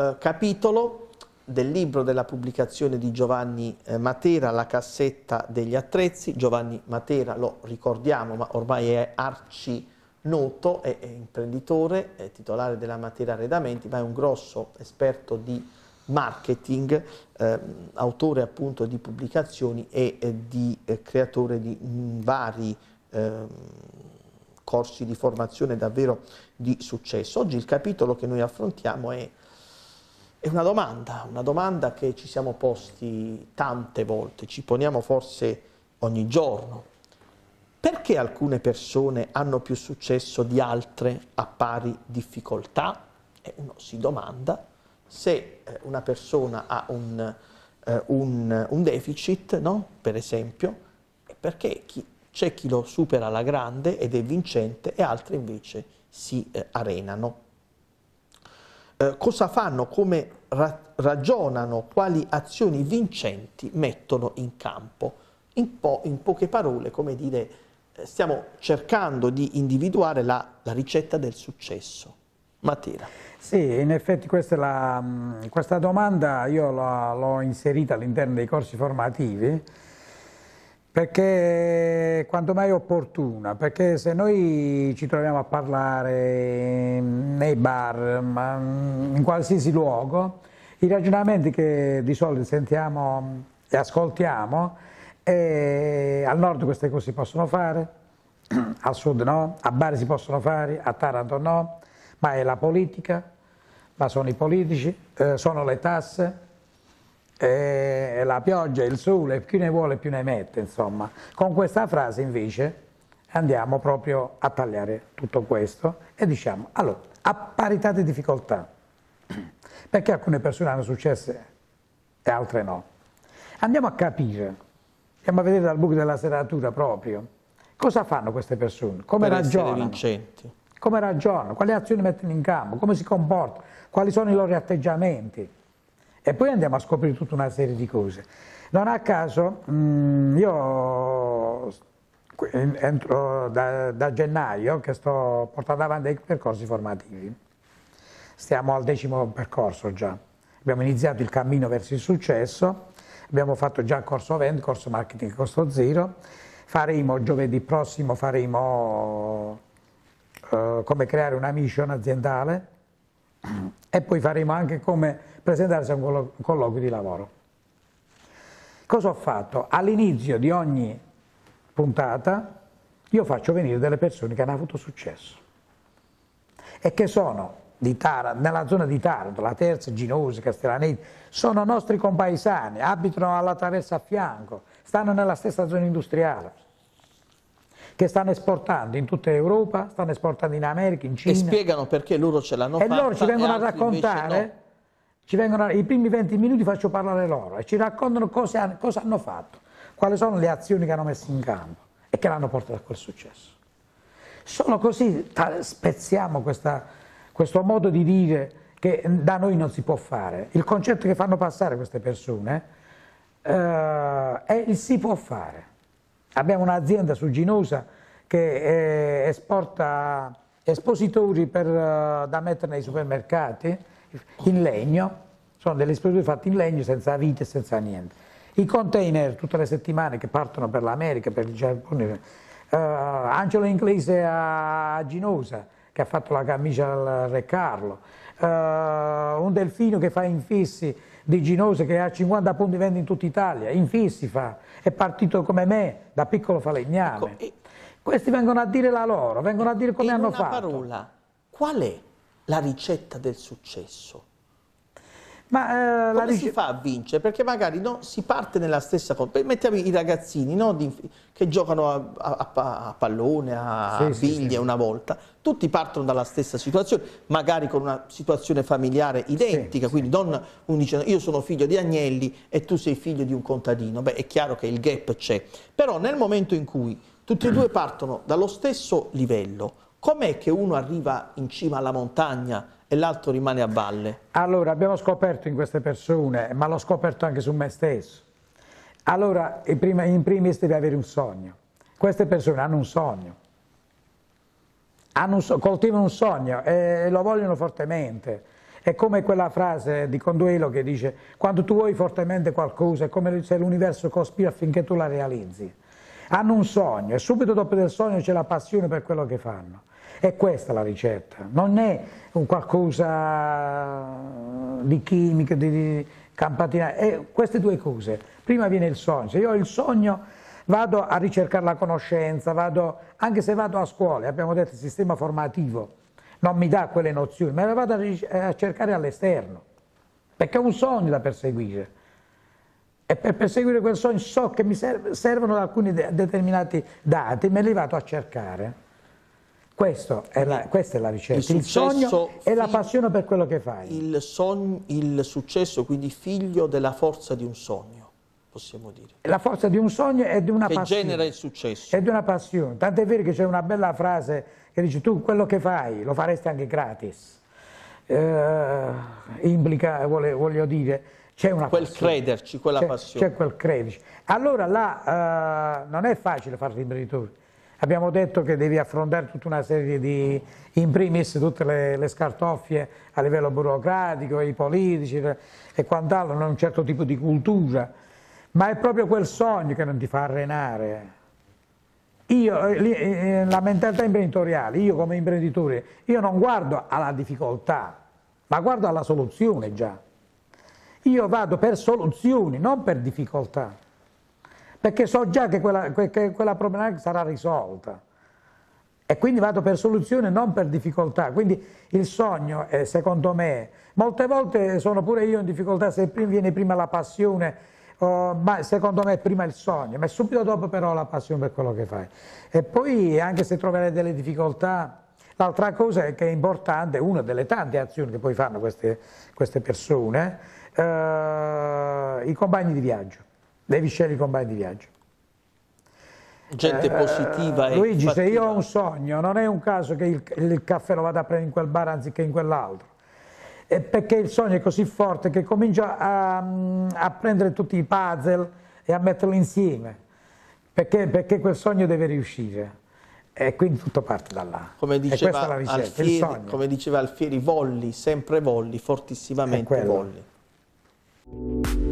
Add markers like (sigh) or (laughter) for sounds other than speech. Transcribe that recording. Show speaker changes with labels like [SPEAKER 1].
[SPEAKER 1] eh, capitolo del libro della pubblicazione di Giovanni eh, Matera, La cassetta degli attrezzi. Giovanni Matera lo ricordiamo, ma ormai è arci noto, è, è imprenditore, è titolare della Matera Arredamenti, ma è un grosso esperto di marketing, eh, autore appunto di pubblicazioni e eh, di eh, creatore di mh, mm, vari ehm, corsi di formazione davvero di successo. Oggi il capitolo che noi affrontiamo è è una domanda, una domanda che ci siamo posti tante volte, ci poniamo forse ogni giorno. Perché alcune persone hanno più successo di altre a pari difficoltà? E uno si domanda se eh, una persona ha un, eh, un, un deficit, no? per esempio, perché c'è chi lo supera alla grande ed è vincente e altri invece si eh, arenano. Eh, cosa fanno, come ra ragionano, quali azioni vincenti mettono in campo. In, po in poche parole, come dire, eh, stiamo cercando di individuare la, la ricetta del successo.
[SPEAKER 2] Matera. Sì, in effetti questa, la, mm, questa domanda io l'ho inserita all'interno dei corsi formativi perché quanto mai opportuna, perché se noi ci troviamo a parlare nei bar, ma in qualsiasi luogo, i ragionamenti che di solito sentiamo e ascoltiamo, e eh, al nord queste cose si possono fare, (clears throat) al sud no, a Bari si possono fare, a Taranto no, ma è la politica, ma sono i politici, eh, sono le tasse, eh, la pioggia, il sole, chi ne vuole più ne mette, insomma. Con questa frase invece andiamo proprio a tagliare tutto questo e diciamo, allora, a parità di difficoltà, perché alcune persone hanno successo e altre no. Andiamo a capire, andiamo a vedere dal buco della serratura proprio, cosa fanno queste persone, come per ragionano, come ragionano, quali azioni mettono in campo, come si comportano, quali sono i loro atteggiamenti e poi andiamo a scoprire tutta una serie di cose. Non a caso mm, io eh, entro da, da gennaio che sto portando avanti dei percorsi formativi, stiamo al decimo percorso già, abbiamo iniziato il cammino verso il successo, abbiamo fatto già corso vend, corso marketing, corso zero, faremo giovedì prossimo faremo, eh, come creare una mission aziendale e poi faremo anche come presentarsi a un colloquio di lavoro. Cosa ho fatto? All'inizio di ogni puntata io faccio venire delle persone che hanno avuto successo e che sono Tara, nella zona di Taranto, la terza, Ginosi, Castellanetti, sono nostri compaesani, abitano alla traversa a fianco, stanno nella stessa zona industriale che stanno esportando in tutta Europa, stanno esportando in America, in Cina. E spiegano
[SPEAKER 1] perché loro ce l'hanno e fatta. E loro ci vengono a raccontare, no.
[SPEAKER 2] ci vengono i primi 20 minuti faccio parlare loro e ci raccontano cosa, cosa hanno fatto, quali sono le azioni che hanno messo in campo e che l'hanno portato a quel successo. Solo così spezziamo questa, questo modo di dire che da noi non si può fare. Il concetto che fanno passare queste persone eh, è il si può fare. Abbiamo un'azienda su Ginosa che eh, esporta espositori per, uh, da mettere nei supermercati in legno, sono delle esposizioni fatte in legno senza vite, senza niente. I container tutte le settimane che partono per l'America, per il Giappone, uh, Angelo Inglese a Ginosa, che ha fatto la camicia al Re Carlo, uh, un delfino che fa infissi di Ginosa che ha 50 punti vende in tutta Italia, infissi fa, è partito come me, da piccolo falegname. Ecco, e... Questi vengono a dire la loro, vengono a dire come hanno fatto. In una parola, qual è
[SPEAKER 1] la ricetta del successo?
[SPEAKER 2] Ma eh, Come si
[SPEAKER 1] fa a vincere? Perché magari no, si parte nella stessa cosa. Mettiamo i ragazzini no, di, che giocano a, a, a pallone, a sì, biglie sì, una volta, tutti partono dalla stessa situazione, magari con una situazione familiare identica, sì, quindi non un dicendo io sono figlio di Agnelli e tu sei figlio di un contadino. Beh, è chiaro che il gap c'è. Però nel momento in cui tutti e due partono dallo stesso livello, com'è che uno arriva in cima alla montagna e l'altro rimane a valle.
[SPEAKER 2] Allora, abbiamo scoperto in queste persone, ma l'ho scoperto anche su me stesso. Allora, in, prima, in primis deve avere un sogno. Queste persone hanno un sogno, hanno un so coltivano un sogno e lo vogliono fortemente. È come quella frase di Conduelo che dice, quando tu vuoi fortemente qualcosa, è come se l'universo cospira affinché tu la realizzi. Hanno un sogno e subito dopo del sogno c'è la passione per quello che fanno. È questa la ricetta, non è un qualcosa eh, di chimica, di, di campatina, è queste due cose. Prima viene il sogno, se io ho il sogno vado a ricercare la conoscenza, vado, anche se vado a scuola, abbiamo detto il sistema formativo non mi dà quelle nozioni, ma le vado a, eh, a cercare all'esterno, perché è un sogno da perseguire. E per perseguire quel sogno so che mi servono alcuni determinati dati, me li vado a cercare. È la, questa è la ricerca, il, il sogno e la passione per quello che fai.
[SPEAKER 1] Il, sogno, il successo, quindi figlio della forza di un sogno possiamo dire.
[SPEAKER 2] La forza di un sogno e di una che passione. Che genera il
[SPEAKER 1] successo.
[SPEAKER 2] È di una passione. Tant'è vero che c'è una bella frase che dice tu quello che fai lo faresti anche gratis. Eh, implica, voglio dire, c'è una quel passione.
[SPEAKER 1] crederci, quella passione. C'è quel
[SPEAKER 2] crederci. Allora là eh, non è facile fare l'imprenditore Abbiamo detto che devi affrontare tutta una serie di, in primis tutte le, le scartoffie a livello burocratico, i politici e quant'altro, non un certo tipo di cultura, ma è proprio quel sogno che non ti fa arrenare. Io, eh, eh, eh, la mentalità imprenditoriale, io come imprenditore, io non guardo alla difficoltà, ma guardo alla soluzione già. Io vado per soluzioni, non per difficoltà perché so già che quella, che quella problematica sarà risolta. E quindi vado per soluzione, non per difficoltà. Quindi il sogno, eh, secondo me, molte volte sono pure io in difficoltà se viene prima la passione, oh, ma secondo me è prima il sogno, ma è subito dopo però la passione per quello che fai. E poi anche se troverai delle difficoltà, l'altra cosa che è importante, una delle tante azioni che poi fanno queste, queste persone, eh, i compagni di viaggio devi scegliere i compagni di viaggio.
[SPEAKER 1] Gente eh, positiva eh, e Luigi, fattiva. se io
[SPEAKER 2] ho un sogno, non è un caso che il, il caffè lo vada a prendere in quel bar anziché in quell'altro È perché il sogno è così forte che comincia a, a, prendere tutti i puzzle e a metterli insieme, perché, perché, quel sogno deve riuscire. E quindi tutto parte da là. Come
[SPEAKER 1] diceva, ricetta, Alfieri, come diceva Alfieri, volli, sempre volli, fortissimamente volli.